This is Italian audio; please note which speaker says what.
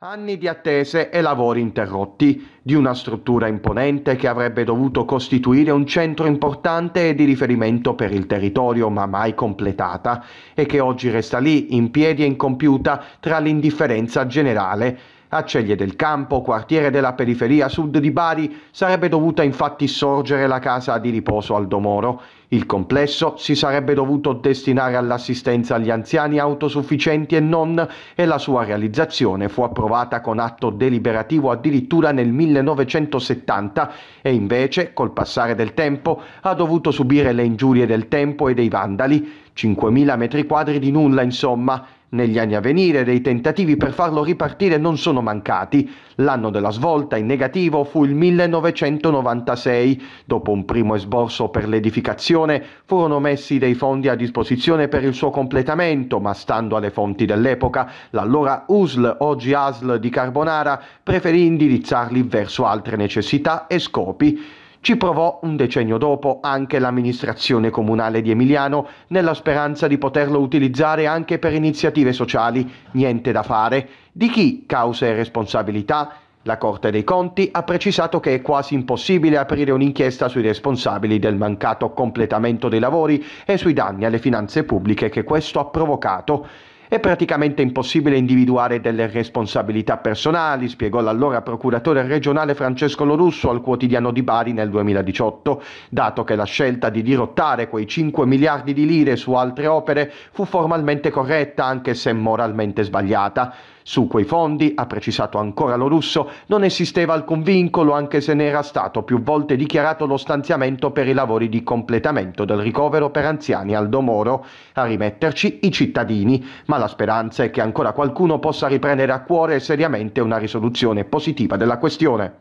Speaker 1: Anni di attese e lavori interrotti di una struttura imponente che avrebbe dovuto costituire un centro importante e di riferimento per il territorio ma mai completata e che oggi resta lì in piedi e incompiuta tra l'indifferenza generale Acciaierie del Campo, quartiere della periferia sud di Bari, sarebbe dovuta infatti sorgere la casa di riposo Aldomoro. Il complesso si sarebbe dovuto destinare all'assistenza agli anziani autosufficienti e non e la sua realizzazione fu approvata con atto deliberativo addirittura nel 1970 e invece col passare del tempo ha dovuto subire le ingiurie del tempo e dei vandali. 5.000 metri quadri di nulla insomma negli anni a venire dei tentativi per farlo ripartire non sono mancati. L'anno della svolta in negativo fu il 1996. Dopo un primo esborso per l'edificazione furono messi dei fondi a disposizione per il suo completamento, ma stando alle fonti dell'epoca, l'allora USL, oggi ASL di Carbonara, preferì indirizzarli verso altre necessità e scopi. Ci provò un decennio dopo anche l'amministrazione comunale di Emiliano nella speranza di poterlo utilizzare anche per iniziative sociali, niente da fare, di chi causa e responsabilità la Corte dei Conti ha precisato che è quasi impossibile aprire un'inchiesta sui responsabili del mancato completamento dei lavori e sui danni alle finanze pubbliche che questo ha provocato. È praticamente impossibile individuare delle responsabilità personali, spiegò l'allora procuratore regionale Francesco Lorusso al quotidiano di Bari nel 2018, dato che la scelta di dirottare quei 5 miliardi di lire su altre opere fu formalmente corretta anche se moralmente sbagliata. Su quei fondi, ha precisato ancora lo russo, non esisteva alcun vincolo anche se ne era stato più volte dichiarato lo stanziamento per i lavori di completamento del ricovero per anziani Aldo Moro. A rimetterci i cittadini, ma la speranza è che ancora qualcuno possa riprendere a cuore seriamente una risoluzione positiva della questione.